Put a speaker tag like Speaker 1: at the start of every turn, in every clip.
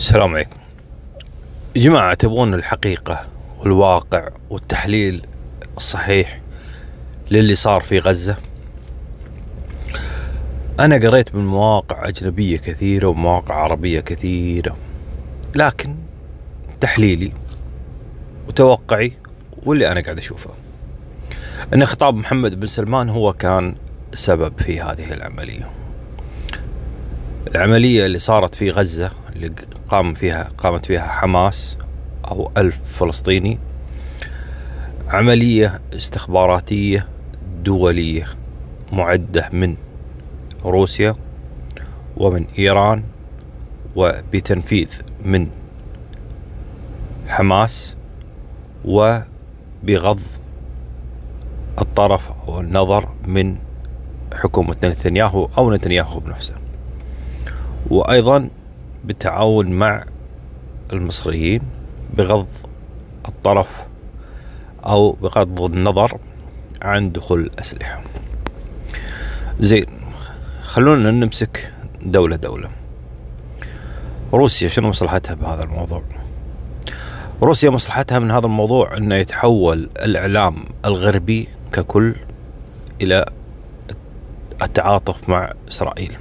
Speaker 1: السلام عليكم جماعة تبغون الحقيقة والواقع والتحليل الصحيح للي صار في غزة أنا قريت من مواقع أجنبية كثيرة ومواقع عربية كثيرة لكن تحليلي وتوقعي واللي أنا قاعد أشوفه أن خطاب محمد بن سلمان هو كان سبب في هذه العملية العملية اللي صارت في غزة اللي قام فيها قامت فيها حماس أو ألف فلسطيني عملية استخباراتية دولية معدة من روسيا ومن إيران وبتنفيذ من حماس وبغض الطرف أو النظر من حكومة نتنياهو أو نتنياهو بنفسه وأيضا بالتعاون مع المصريين بغض الطرف أو بغض النظر عن دخول الأسلحة زين خلونا نمسك دولة دولة روسيا شنو مصلحتها بهذا الموضوع روسيا مصلحتها من هذا الموضوع أنه يتحول الإعلام الغربي ككل إلى التعاطف مع إسرائيل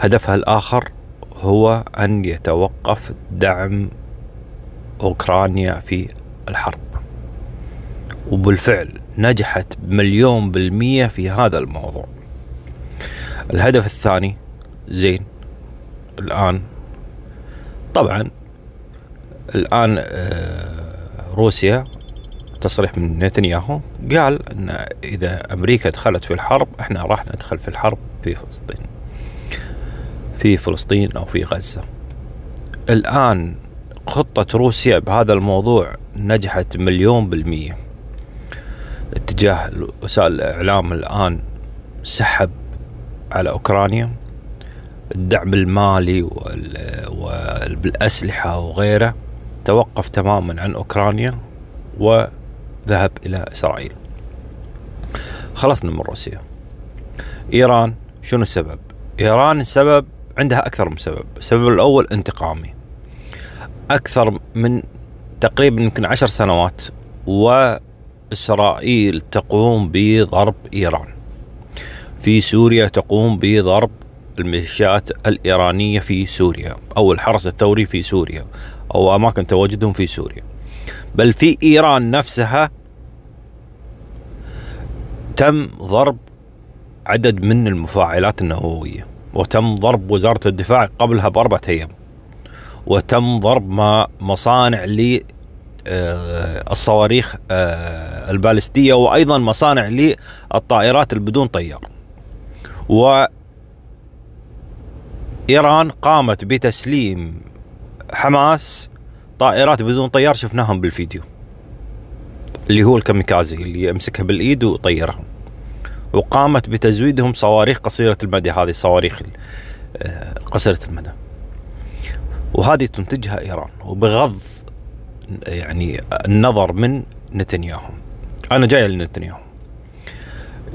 Speaker 1: هدفها الآخر هو أن يتوقف دعم أوكرانيا في الحرب وبالفعل نجحت مليون بالمية في هذا الموضوع الهدف الثاني زين الآن طبعا الآن آه، روسيا تصريح من نتنياهو قال أن إذا أمريكا دخلت في الحرب احنا راح ندخل في الحرب في فلسطين في فلسطين أو في غزة الآن خطة روسيا بهذا الموضوع نجحت مليون بالمية اتجاه وسائل الإعلام الآن سحب على أوكرانيا الدعم المالي والأسلحة وغيره توقف تماما عن أوكرانيا وذهب إلى إسرائيل خلصنا من روسيا إيران شنو السبب؟ إيران السبب عندها أكثر من سبب السبب الأول انتقامي أكثر من تقريبا يمكن عشر سنوات وإسرائيل تقوم بضرب إيران في سوريا تقوم بضرب الميليشيات الإيرانية في سوريا أو الحرس الثوري في سوريا أو أماكن تواجدهم في سوريا بل في إيران نفسها تم ضرب عدد من المفاعلات النووية وتم ضرب وزارة الدفاع قبلها بأربعة أيام وتم ضرب ما مصانع للصواريخ آه، آه، البالستية وأيضا مصانع للطائرات البدون طيار و إيران قامت بتسليم حماس طائرات بدون طيار شفناهم بالفيديو اللي هو الكاميكازي اللي يمسكها بالإيد ويطيرها وقامت بتزويدهم صواريخ قصيرة المدى هذه الصواريخ آه، قصيرة المدى وهذه تنتجها إيران وبغض يعني النظر من نتنياهو أنا جاي لنتنياهو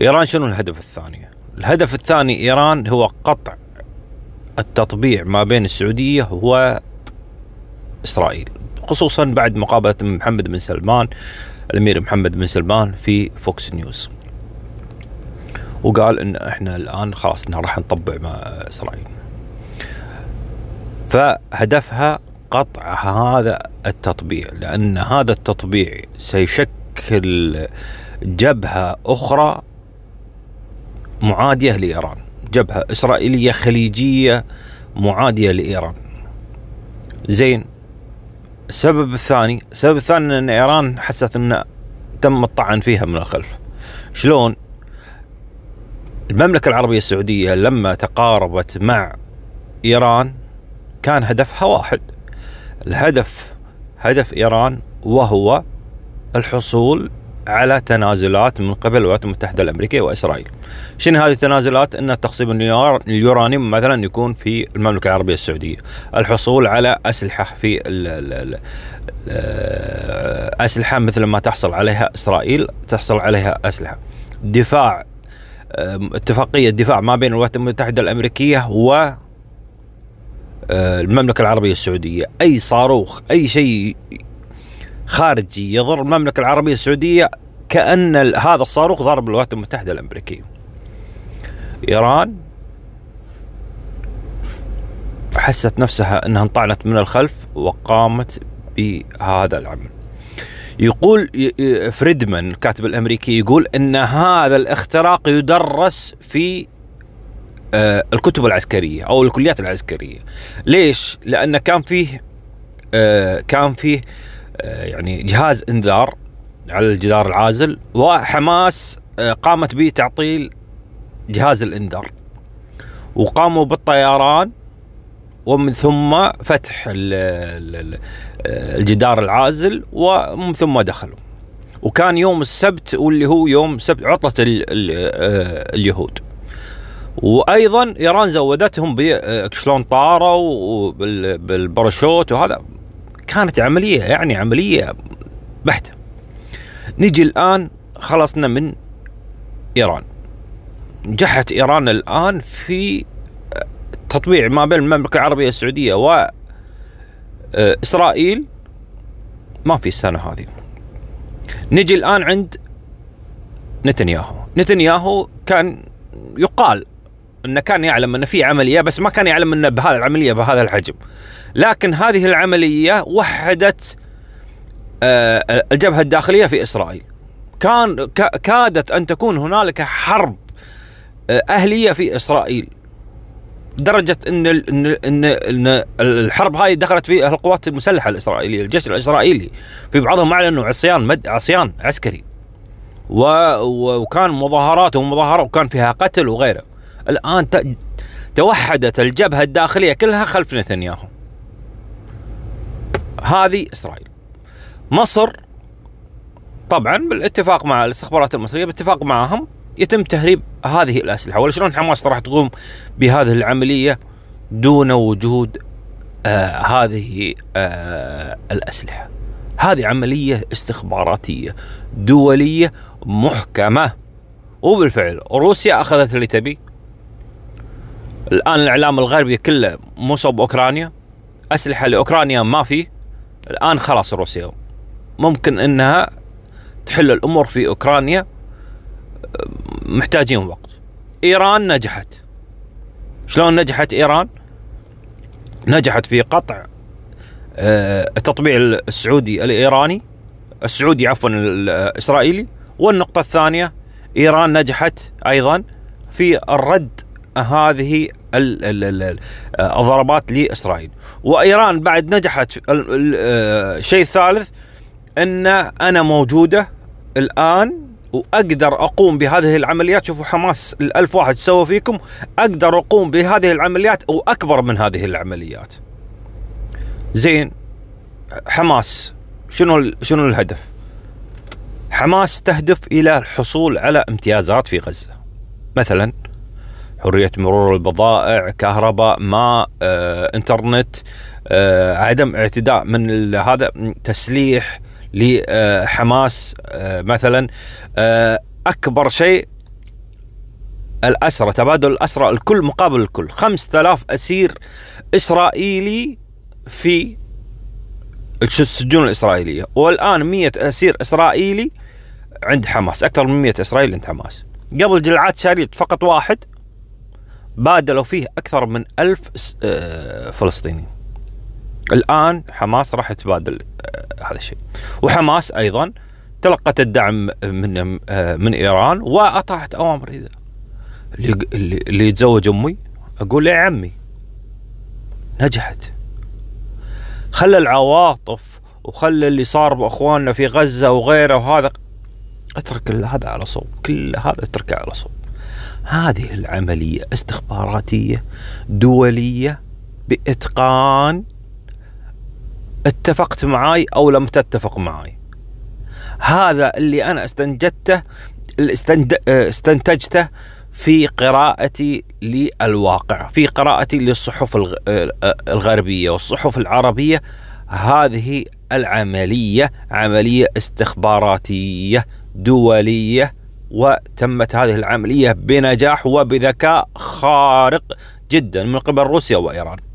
Speaker 1: إيران شنو الهدف الثاني الهدف الثاني إيران هو قطع التطبيع ما بين السعودية وإسرائيل خصوصا بعد مقابلة محمد بن سلمان الأمير محمد بن سلمان في فوكس نيوز وقال ان احنا الان خلاص انها راح نطبع مع اسرائيل. فهدفها قطع هذا التطبيع لان هذا التطبيع سيشكل جبهه اخرى معاديه لايران، جبهه اسرائيليه خليجيه معاديه لايران. زين السبب الثاني السبب الثاني ان ايران حست ان تم الطعن فيها من الخلف شلون المملكة العربية السعودية لما تقاربت مع إيران كان هدفها واحد الهدف هدف إيران وهو الحصول على تنازلات من قبل الولايات المتحدة الأمريكية وإسرائيل شنو هذه التنازلات؟ أن تخصيب اليورانيوم مثلا يكون في المملكة العربية السعودية الحصول على أسلحة في الـ الـ الـ أسلحة مثل ما تحصل عليها إسرائيل تحصل عليها أسلحة دفاع اتفاقية دفاع ما بين الولايات المتحدة الأمريكية و أه، المملكة العربية السعودية أي صاروخ أي شيء خارجي يضر المملكة العربية السعودية كأن هذا الصاروخ ضرب الولايات المتحدة الأمريكية إيران حست نفسها أنها انطعنت من الخلف وقامت بهذا العمل يقول فريدمان الكاتب الامريكي يقول ان هذا الاختراق يدرس في آه، الكتب العسكريه او الكليات العسكريه ليش لان كان فيه آه، كان فيه آه، يعني جهاز انذار على الجدار العازل وحماس قامت بتعطيل جهاز الانذار وقاموا بالطيران ومن ثم فتح ال الجدار العازل ومن ثم دخلوا وكان يوم السبت واللي هو يوم سبت عطلة آه، اليهود وايضا ايران زودتهم آه، شلون طاروا بالباراشوت وهذا كانت عمليه يعني عمليه بحته نجي الان خلصنا من ايران نجحت ايران الان في تطبيع ما بين المملكه العربيه السعوديه و آه، اسرائيل ما في السنه هذه نجي الان عند نتنياهو نتنياهو كان يقال انه كان يعلم ان في عمليه بس ما كان يعلم انه بهذه العمليه بهذا الحجم لكن هذه العمليه وحدت آه، الجبهه الداخليه في اسرائيل كان كادت ان تكون هنالك حرب آه، اهليه في اسرائيل لدرجه ان ان ان, الحرب هاي دخلت فيها القوات المسلحه الاسرائيليه، الجيش الاسرائيلي في بعضهم اعلنوا عصيان مد عصيان عسكري. و... وكان مظاهرات ومظاهرات وكان فيها قتل وغيره. الان توحدت الجبهه الداخليه كلها خلف نتنياهو. هذه اسرائيل. مصر طبعا بالاتفاق مع الاستخبارات المصريه باتفاق معهم يتم تهريب هذه الاسلحه ولا شلون حماس راح تقوم بهذه العمليه دون وجود آه هذه آه الاسلحه هذه عمليه استخباراتيه دوليه محكمه وبالفعل روسيا اخذت اللي تبي الان الاعلام الغربي كله مصوب اوكرانيا اسلحه لاوكرانيا ما في الان خلاص روسيا ممكن انها تحل الامور في اوكرانيا محتاجين وقت ايران نجحت شلون نجحت ايران نجحت في قطع آه، التطبيع السعودي الايراني السعودي عفوا الاسرائيلي والنقطه الثانيه ايران نجحت ايضا في الرد هذه الضربات لاسرائيل وايران بعد نجحت الشيء آه، الثالث ان انا موجوده الان واقدر اقوم بهذه العمليات شوفوا حماس الألف واحد سوى فيكم اقدر اقوم بهذه العمليات واكبر من هذه العمليات زين حماس شنو شنو الهدف حماس تهدف الى الحصول على امتيازات في غزه مثلا حريه مرور البضائع كهرباء ماء آه، انترنت آه، عدم اعتداء من هذا تسليح لحماس آه، مثلا آه، اكبر شيء الأسرة تبادل الأسرة الكل مقابل الكل 5000 أسير إسرائيلي في السجون الإسرائيلية والآن 100 أسير إسرائيلي عند حماس أكثر من 100 إسرائيلي عند حماس قبل جلعات شريط فقط واحد بادلوا فيه أكثر من ألف آه، فلسطيني الان حماس راح تبادل آه، هذا الشيء وحماس ايضا تلقت الدعم من آه، من ايران واطاعت اوامر اذا اللي اللي يتزوج امي اقول يا عمي نجحت خلى العواطف وخلى اللي صار باخواننا في غزه وغيره وهذا اترك كل هذا على صوب كل هذا اتركه على صوب هذه العمليه استخباراتيه دوليه باتقان اتفقت معاي او لم تتفق معاي هذا اللي انا استنجدته استنتجته في قراءتي للواقع في قراءتي للصحف الغربيه والصحف العربيه هذه العمليه عمليه استخباراتيه دوليه وتمت هذه العمليه بنجاح وبذكاء خارق جدا من قبل روسيا وايران